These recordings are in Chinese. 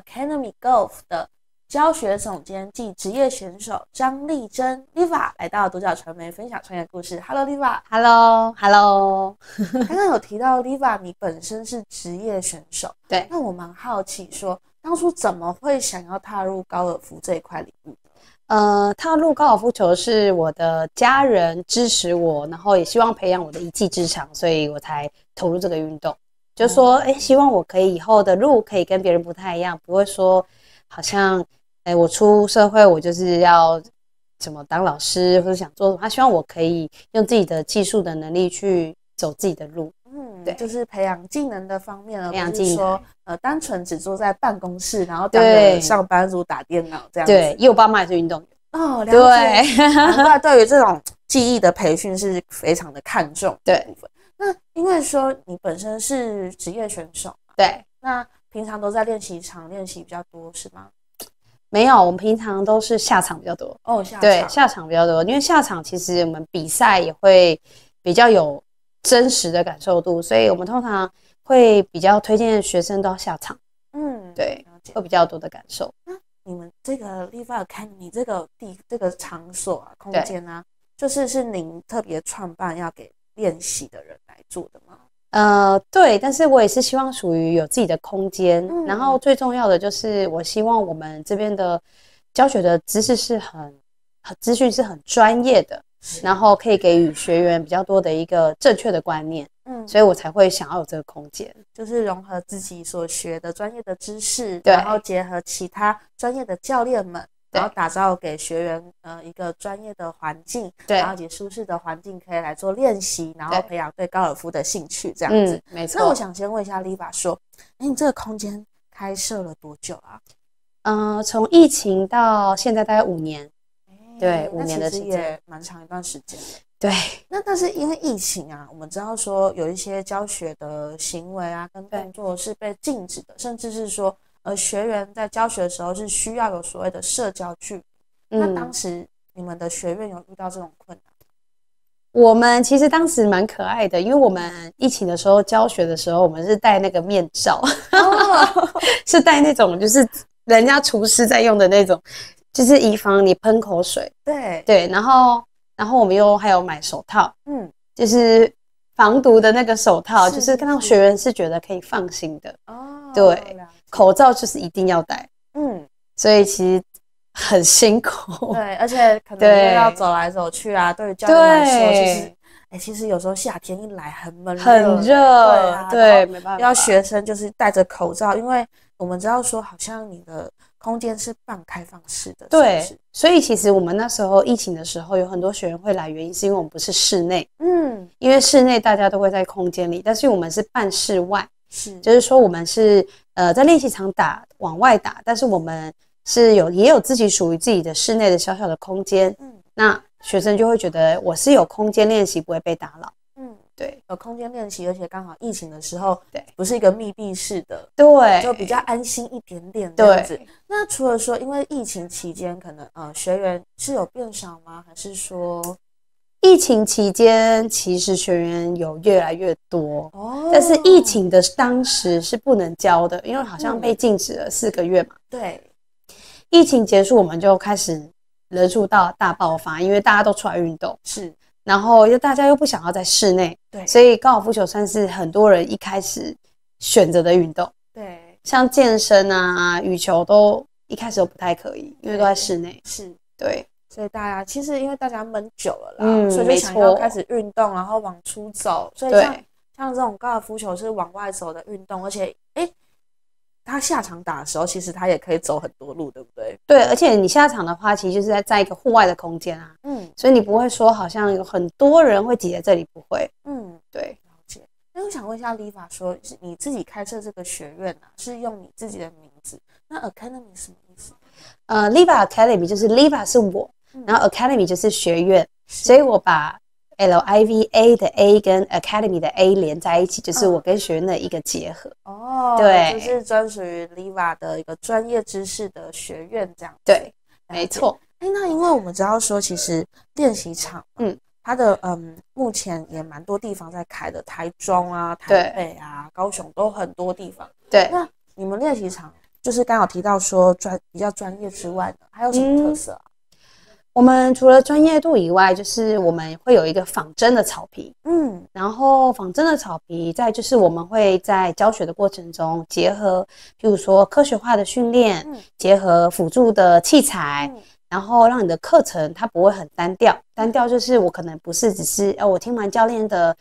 Academy Golf 的教学总监暨职业选手张丽珍 Liva 来到独角传媒分享创业故事。Hello Liva，Hello，Hello。刚刚有提到 Liva，你本身是职业选手，对。那我蛮好奇，说当初怎么会想要踏入高尔夫这一块领域？呃，踏入高尔夫球是我的家人支持我，然后也希望培养我的一技之长，所以我才投入这个运动。就说，哎，希望我可以以后的路可以跟别人不太一样，不会说，好像，哎，我出社会我就是要怎么当老师或者想做，什他希望我可以用自己的技术的能力去走自己的路。嗯，对，就是培养技能的方面呢，培养技能，说呃，单纯只坐在办公室，然后当上班族打电脑这样子。对，因为我爸妈也是运动员哦，对，所以对于这种技艺的培训是非常的看重。对。那因为说你本身是职业选手，对，那平常都在练习场练习比较多是吗？没有，我们平常都是下场比较多哦，下场对下场比较多，因为下场其实我们比赛也会比较有真实的感受度，所以我们通常会比较推荐学生到下场，嗯，对，有比较多的感受。那你们这个立法看你这个地这个场所啊，空间啊，就是是您特别创办要给。练习的人来做的吗？呃，对，但是我也是希望属于有自己的空间，然后最重要的就是我希望我们这边的教学的知识是很资讯是很专业的，然后可以给予学员比较多的一个正确的观念，嗯，所以我才会想要有这个空间，就是融合自己所学的专业的知识，对，然后结合其他专业的教练们。然后打造给学员呃一个专业的环境，对，然后以及舒适的环境可以来做练习，然后培养对高尔夫的兴趣这样子。没错。那我想先问一下 Liva 说，哎，你这个空间开设了多久啊？嗯，从疫情到现在大概五年。对，五年其实也蛮长一段时间。对。那但是因为疫情啊，我们知道说有一些教学的行为啊跟动作是被禁止的，甚至是说。而学员在教学的时候是需要有所谓的社交距离。那当时你们的学院有遇到这种困难？我们其实当时蛮可爱的，因为我们疫情的时候教学的时候，我们是戴那个面罩，是戴那种就是人家厨师在用的那种，就是以防你喷口水。对对，然后然后我们又还有买手套，嗯，就是防毒的那个手套，就是让学员是觉得可以放心的。哦。对，口罩就是一定要戴。嗯，所以其实很辛苦。对，而且可能要走来走去啊。对于教练来说，其实哎，其实有时候夏天一来很闷很热。对，没办法。要学生就是戴着口罩，因为我们知道说，好像你的空间是半开放式。的对，所以其实我们那时候疫情的时候，有很多学员会来，原因是因为我们不是室内。嗯，因为室内大家都会在空间里，但是我们是半室外。是，就是说，我们是呃，在练习场打往外打，但是我们是有也有自己属于自己的室内的小小的空间。嗯，那学生就会觉得我是有空间练习，不会被打扰。嗯，对，有空间练习，而且刚好疫情的时候，对，不是一个密闭式的，对，就比较安心一点点。对，那除了说，因为疫情期间，可能呃学员是有变少吗？还是说？疫情期间，其实学员有越来越多，哦、但是疫情的当时是不能教的，因为好像被禁止了四个月嘛。对，疫情结束，我们就开始人数到大爆发，因为大家都出来运动。是，然后又大家又不想要在室内，对，所以高尔夫球算是很多人一开始选择的运动。对，像健身啊、羽球都一开始都不太可以，因为都在室内。是对。所以大家其实因为大家闷久了啦，所以就想要开始运动，然后往出走。所以像像这种高尔夫球是往外走的运动，而且哎，他下场打的时候，其实他也可以走很多路，对不对？对，而且你下场的话，其实就是在在一个户外的空间啊，嗯，所以你不会说好像有很多人会挤在这里，不会，嗯，对。了解。那我想问一下，Liva 说，是你自己开设这个学院啊，是用你自己的名字？那 Academy 什么意思？呃，Liva a c a d e y 就是 Liva 是我。然后 academy 就是学院，所以我把 L I V A 的 A 跟 academy 的 A 连在一起，就是我跟学院的一个结合哦。对，就是专属于 L I V A 的一个专业知识的学院这样。对，没错。哎，那因为我们知道说，其实练习场，嗯，它的嗯，目前也蛮多地方在开的，台中啊、台北啊、高雄都很多地方。对，那你们练习场就是刚好提到说专比较专业之外的，还有什么特色？我们除了专业度以外，就是我们会有一个仿真的草坪，嗯，然后仿真的草坪，再就是我们会在教学的过程中结合，比如说科学化的训练，结合辅助的器材，然后让你的课程它不会很单调。单调就是我可能不是只是，哦，我听完教练的。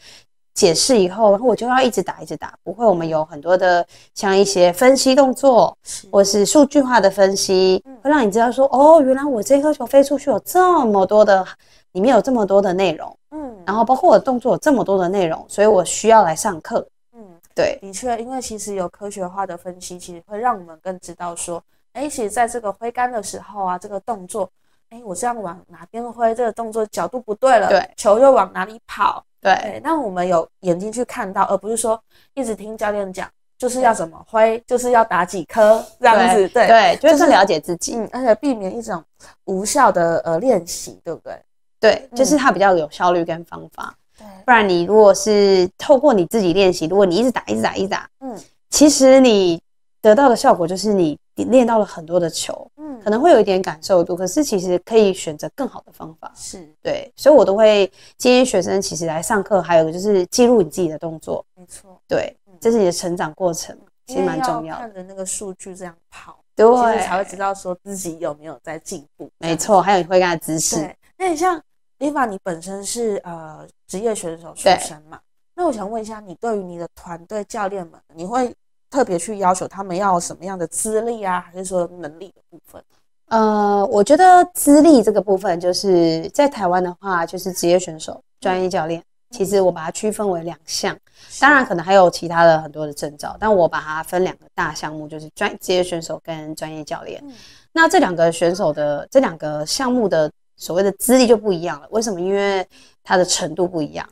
解释以后，然后我就要一直打，一直打。不会，我们有很多的像一些分析动作，或是数据化的分析，会让你知道说，哦，原来我这颗球飞出去有这么多的，里面有这么多的内容。嗯，然后包括我动作有这么多的内容，所以我需要来上课。嗯，对，的确，因为其实有科学化的分析，其实会让我们更知道说，哎，其实在这个挥杆的时候啊，这个动作，哎，我这样往哪边挥，这个动作角度不对了，对，球又往哪里跑？对，那我们有眼睛去看到，而不是说一直听教练讲，就是要怎么挥，就是要打几颗这样子。对，对，就是了解自己，嗯，而且避免一种无效的呃练习，对不对？对，就是它比较有效率跟方法。对，不然你如果是透过你自己练习，如果你一直打，一直打，一直打，嗯，其实你得到的效果就是你练到了很多的球。可能会有一点感受度，可是其实可以选择更好的方法。是对，所以我都会建议学生其实来上课，还有就是记录你自己的动作。没错，对，这是你的成长过程，其实蛮重要的。看着那个数据这样跑，对，才会知道说自己有没有在进步。没错，还有你会跟他支持。那你像 Liva，你本身是呃职业选手出身嘛？那我想问一下，你对于你的团队教练们，你会？特别去要求他们要什么样的资历啊，还是说能力的部分？呃，我觉得资历这个部分，就是在台湾的话，就是职业选手、专业教练。其实我把它区分为两项，当然可能还有其他的很多的证照，但我把它分两个大项目，就是专职业选手跟专业教练。那这两个选手的这两个项目的所谓的资历就不一样了，为什么？因为它的程度不一样。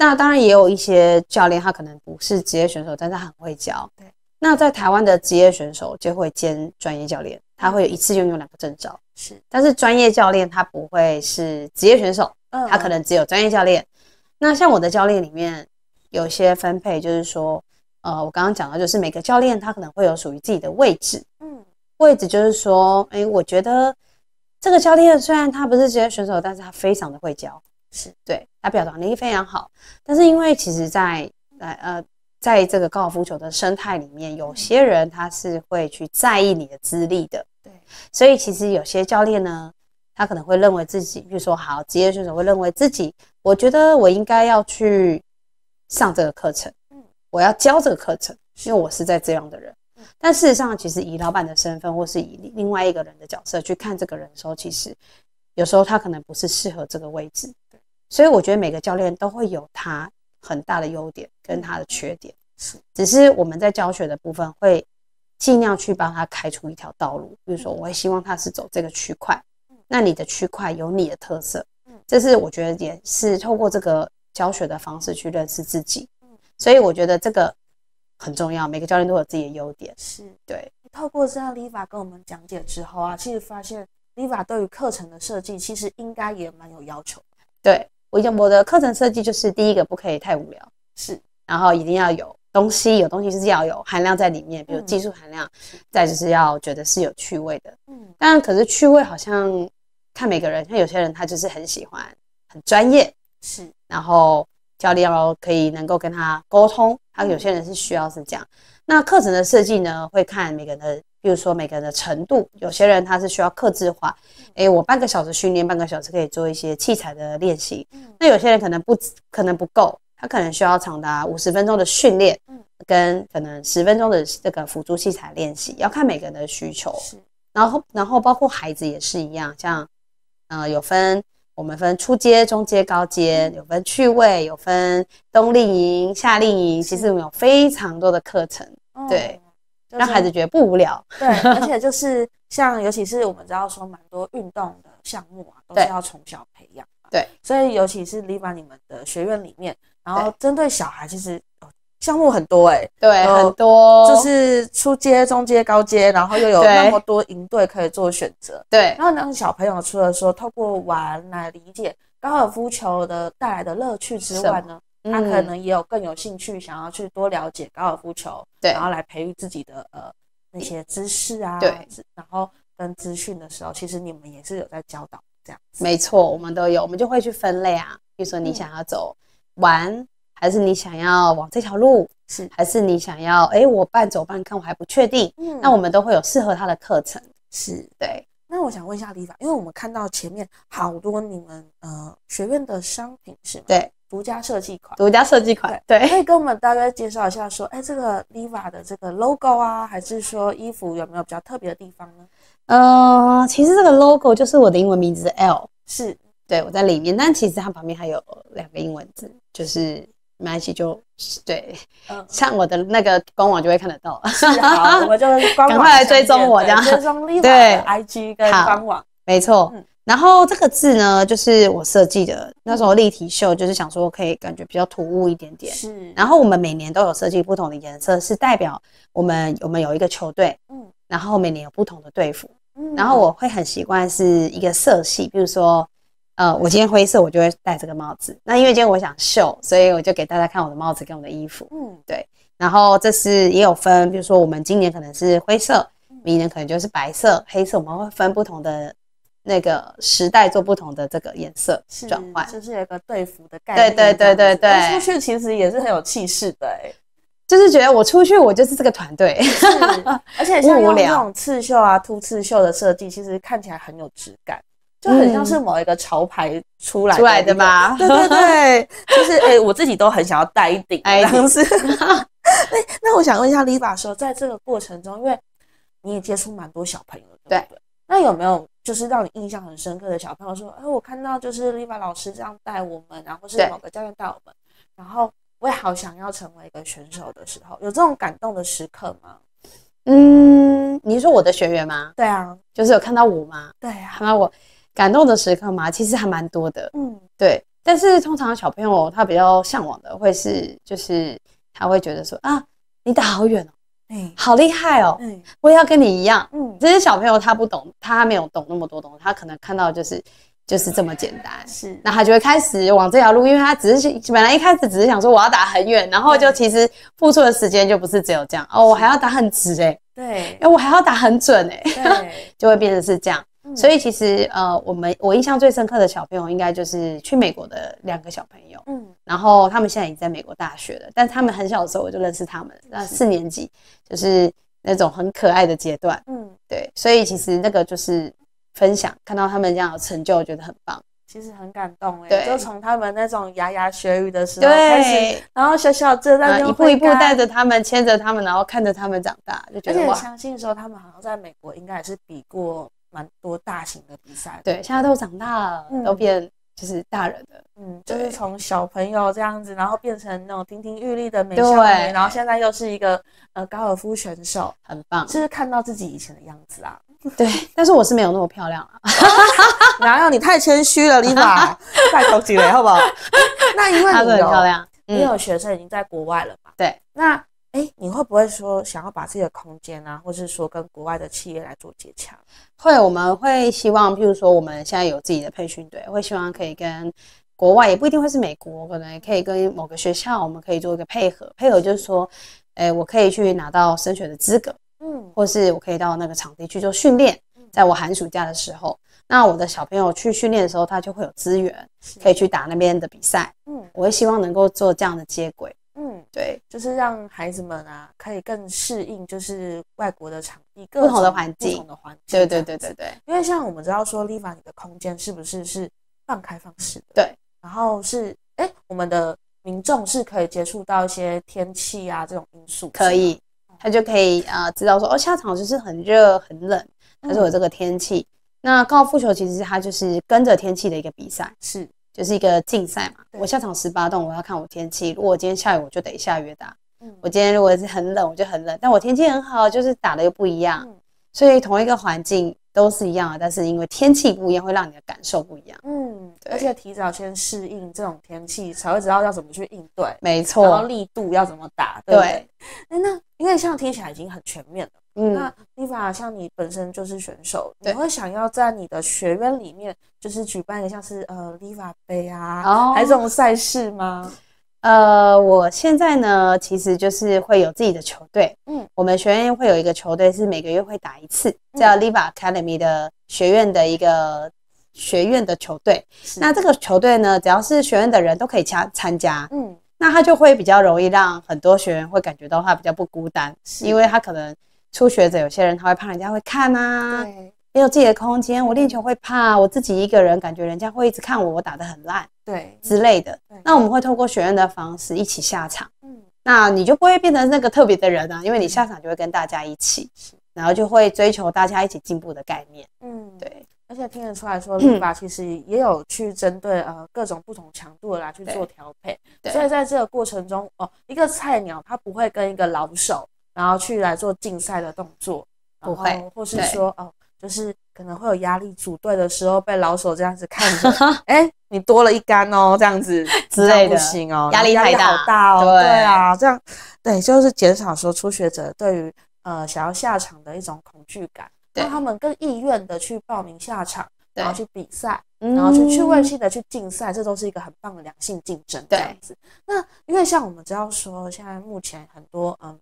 那当然也有一些教练，他可能不是职业选手，但是他很会教。对。那在台湾的职业选手就会兼专业教练，他会一次拥有两个证照。是。但是专业教练他不会是职业选手，嗯，他可能只有专业教练。那像我的教练里面有些分配，就是说，呃，我刚刚讲到，就是每个教练他可能会有属于自己的位置，嗯，位置就是说，哎，我觉得这个教练虽然他不是职业选手，但是他非常的会教。是对，他表达能力非常好，但是因为其实，在来呃，在这个高尔夫球的生态里面，有些人他是会去在意你的资历的，对，所以其实有些教练呢，他可能会认为自己，比如说好职业选手会认为自己，我觉得我应该要去上这个课程，嗯，我要教这个课程，因为我是在这样的人，但事实上，其实以老板的身份或是以另外一个人的角色去看这个人的时候，其实有时候他可能不是适合这个位置。所以我觉得每个教练都会有他很大的优点跟他的缺点，是。只是我们在教学的部分会尽量去帮他开出一条道路。比如说，我会希望他是走这个区块，那你的区块有你的特色，嗯，这是我觉得也是透过这个教学的方式去认识自己，嗯。所以我觉得这个很重要。每个教练都有自己的优点，是对。透过这样 Liva 跟我们讲解之后啊，其实发现 Liva 对于课程的设计其实应该也蛮有要求，对。我讲我的课程设计就是第一个不可以太无聊，是，然后一定要有东西，有东西是要有含量在里面，比如技术含量，再就是要觉得是有趣味的，嗯，但可是趣味好像看每个人，像有些人他就是很喜欢，很专业，是，然后教练可以能够跟他沟通，他有些人是需要是这样，那课程的设计呢，会看每个人的。比如说每个人的程度，有些人他是需要克制化，哎，我半个小时训练，半个小时可以做一些器材的练习。嗯，那有些人可能不，可能不够，他可能需要长达五十分钟的训练，嗯，跟可能十分钟的这个辅助器材练习，要看每个人的需求。是，然后然后包括孩子也是一样，像，呃，有分我们分初阶、中阶、高阶，有分趣味，有分冬令营、夏令营，其实我们有非常多的课程，对。让孩子觉得不无聊，对，而且就是像，尤其是我们知道说，蛮多运动的项目啊，都是要从小培养嘛，对，所以尤其是 l i v a 你们的学院里面，然后针对小孩，其实项目很多哎，对，很多就是初阶、中阶、高阶，然后又有那么多营队可以做选择，对，然后让小朋友除了说，透过玩来理解高尔夫球的带来的乐趣之外呢？他可能也有更有兴趣，想要去多了解高尔夫球，然后来培育自己的呃那些知识啊，对，然后跟资讯的时候，其实你们也是有在教导这样。子。没错，我们都有，我们就会去分类啊。比如说你想要走玩，还是你想要往这条路是，还是你想要哎我半走半看，我还不确定。嗯，那我们都会有适合他的课程。是对。那我想问一下李法，因为我们看到前面好多你们呃学院的商品是。对。独家设计款，独家设计款，对，可以跟我们大概介绍一下，说，哎，这个 l i v a 的这个 logo 啊，还是说衣服有没有比较特别的地方？呃，其实这个 logo 就是我的英文名字 L，是，对，我在里面，但其实它旁边还有两个英文字，就是马来西亚，就对，像我的那个官网就会看得到，好，我就赶快来追踪我，这样追踪 l i v a 对，I G 跟官网，没错，嗯。然后这个字呢，就是我设计的。那时候立体秀，就是想说可以感觉比较突兀一点点。是。然后我们每年都有设计不同的颜色，是代表我们我们有一个球队。嗯。然后每年有不同的队服。嗯。然后我会很习惯是一个色系，比如说，呃，我今天灰色，我就会戴这个帽子。那因为今天我想秀，所以我就给大家看我的帽子跟我的衣服。嗯，对。然后这是也有分，比如说我们今年可能是灰色，明年可能就是白色、黑色，我们会分不同的。那个时代做不同的这个颜色转换，就是有一个队服的概念。对对对对对，出去其实也是很有气势的，哎，就是觉得我出去我就是这个团队。而且像有那种刺绣啊、凸刺绣的设计，其实看起来很有质感，就很像是某一个潮牌出来出来的嘛。对对对，就是哎，我自己都很想要戴一顶这样子。那我想问一下丽爸说，在这个过程中，因为你也接触蛮多小朋友，对不对？有没有就是让你印象很深刻的小朋友说，哎，我看到就是丽巴老师这样带我们，然后是某个教练带我们，然后我也好想要成为一个选手的时候，有这种感动的时刻吗？嗯，你是说我的学员吗？对啊，就是有看到我吗？对啊，那我感动的时刻吗？其实还蛮多的，嗯，对。但是通常小朋友他比较向往的会是，就是他会觉得说，啊，你打好远哦。哎，好厉害哦！嗯，我要跟你一样。嗯，这些小朋友他不懂，他没有懂那么多东西，他可能看到就是就是这么简单。是，那他就会开始往这条路，因为他只是本来一开始只是想说我要打很远，然后就其实付出的时间就不是只有这样哦，我还要打很直哎，对，哎，我还要打很准哎，就会变成是这样。所以其实呃，我们我印象最深刻的小朋友应该就是去美国的两个小朋友，嗯，然后他们现在已经在美国大学了，但他们很小的时候我就认识他们，那四年级就是那种很可爱的阶段，嗯，对，所以其实那个就是分享，看到他们这样的成就，我觉得很棒，其实很感动哎，对，就从他们那种牙牙学语的时候开始，然后小小这一步一步带着他们，牵着他们，然后看着他们长大，就觉得哇，相信的时候，他们好像在美国应该也是比过。蛮多大型的比赛，对，现在都长大了，都变就是大人的，嗯，就是从小朋友这样子，然后变成那种亭亭玉立的美少女，然后现在又是一个呃高尔夫选手，很棒。就是看到自己以前的样子啊，对，但是我是没有那么漂亮啊。然 有你太谦虚了，你把再高级了，好不好？那因为你有，因为有学生已经在国外了嘛，对，那。哎，你会不会说想要把自己的空间啊，或是说跟国外的企业来做接洽？会，我们会希望，譬如说，我们现在有自己的培训队，会希望可以跟国外，也不一定会是美国，可能也可以跟某个学校，我们可以做一个配合。配合就是说，哎，我可以去拿到升学的资格，嗯，或是我可以到那个场地去做训练，在我寒暑假的时候，那我的小朋友去训练的时候，他就会有资源可以去打那边的比赛。嗯，我会希望能够做这样的接轨。对，就是让孩子们啊，可以更适应就是外国的场地、不同的环境、不同的环。对对对对对。因为像我们知道说，立法里的空间是不是是半开放式？的？对。然后是，哎，我们的民众是可以接触到一些天气啊这种因素。可以，他就可以啊知道说，哦，下场就是很热很冷，他说有这个天气。那高尔夫球其实它就是跟着天气的一个比赛。是。就是一个竞赛嘛，我下场十八洞，我要看我天气。如果今天下雨，我就得下约打。嗯，我今天如果是很冷，我就很冷。但我天气很好，就是打的又不一样。所以同一个环境都是一样的，但是因为天气不一样，会让你的感受不一样。嗯，而且提早先适应这种天气，才会知道要怎么去应对。没错，然后力度要怎么打。对，那因为像听起来已经很全面了。嗯。法像你本身就是选手，你会想要在你的学院里面就是举办一个像是呃 Liva 杯啊，还这种赛事吗？呃，我现在呢，其实就是会有自己的球队。嗯，我们学院会有一个球队，是每个月会打一次，叫 Liva Academy 的学院的一个学院的球队。那这个球队呢，只要是学院的人都可以参参加。嗯，那他就会比较容易让很多学员会感觉到他比较不孤单，因为他可能。初学者有些人他会怕人家会看啊，也有自己的空间。我练球会怕我自己一个人，感觉人家会一直看我，我打的很烂，对之类的。那我们会透过学院的方式一起下场，嗯，那你就不会变成那个特别的人啊，因为你下场就会跟大家一起，然后就会追求大家一起进步的概念，嗯，对。而且听得出来说，力巴其实也有去针对呃各种不同强度来去做调配，所以在这个过程中哦，一个菜鸟他不会跟一个老手。然后去来做竞赛的动作，不会，或是说哦，就是可能会有压力。组队的时候被老手这样子看着，哎，你多了一杆哦，这样子 之类的，不行哦，压力太大，好大哦。对啊，这样对，就是减少说初学者对于呃想要下场的一种恐惧感，让他们更意愿的去报名下场，然后去比赛，然后去趣味性的去竞赛，这都是一个很棒的良性竞争。这样子，那因为像我们知道说，现在目前很多嗯。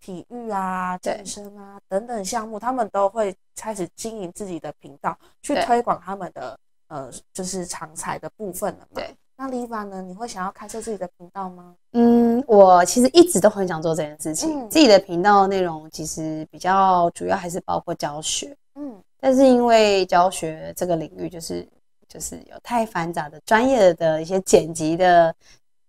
体育啊、健身啊等等项目，他们都会开始经营自己的频道，去推广他们的呃就是长才的部分了。对，那 Liva 呢？你会想要开设自己的频道吗？嗯，我其实一直都很想做这件事情。自己的频道内容其实比较主要还是包括教学，嗯，但是因为教学这个领域就是就是有太繁杂的专业的的一些剪辑的。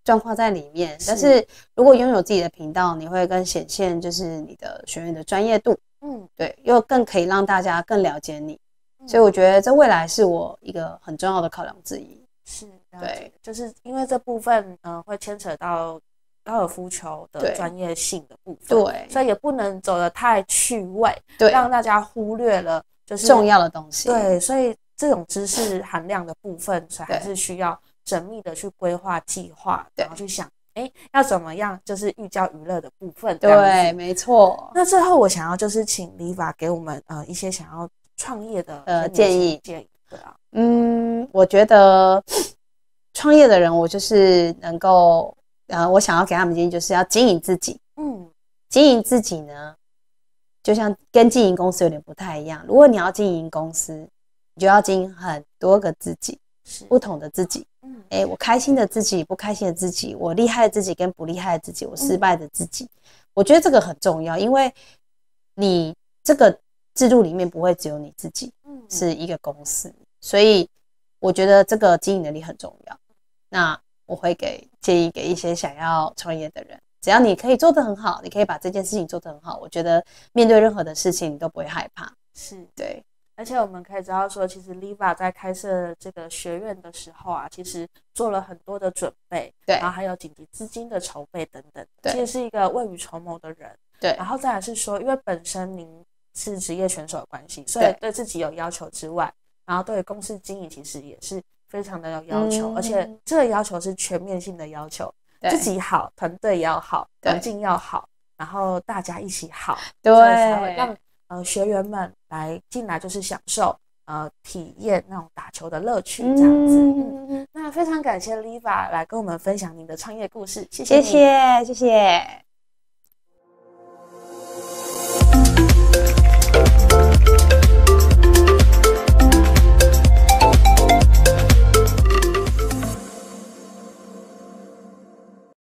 状况在里面，但是如果拥有自己的频道，你会更显现就是你的学员的专业度，嗯，对，又更可以让大家更了解你，所以我觉得在未来是我一个很重要的考量之一。是，对，就是因为这部分，嗯，会牵扯到高尔夫球的专业性的部分，对，所以也不能走的太趣味，对，让大家忽略了就是重要的东西，对，所以这种知识含量的部分，所以还是需要。神秘的去规划计划，然后去想，哎，要怎么样？就是寓教于乐的部分。对，没错。那最后我想要就是请 Liva 给我们呃一些想要创业的呃建议。建议。对啊。嗯，我觉得创业的人，我就是能够呃，我想要给他们建议，就是要经营自己。嗯。经营自己呢，就像跟经营公司有点不太一样。如果你要经营公司，你就要经营很多个自己。不同的自己，嗯，哎，我开心的自己，不开心的自己，我厉害的自己跟不厉害的自己，我失败的自己，我觉得这个很重要，因为你这个制度里面不会只有你自己，是一个公司，所以我觉得这个经营能力很重要。那我会给建议给一些想要创业的人，只要你可以做得很好，你可以把这件事情做得很好，我觉得面对任何的事情你都不会害怕，是对。而且我们可以知道说，其实 Liva 在开设这个学院的时候啊，其实做了很多的准备，对，然后还有紧急资金的筹备等等，对，其实是一个未雨绸缪的人，对。然后再来是说，因为本身您是职业选手的关系，所以对自己有要求之外，然后对公司经营其实也是非常的有要求，而且这个要求是全面性的要求，自己好，团队也要好，环境要好，然后大家一起好，对，才会让。呃，学员们来进来就是享受，呃，体验那种打球的乐趣这样子。嗯那非常感谢 Liva 来跟我们分享您的创业故事，谢谢。谢谢，谢谢。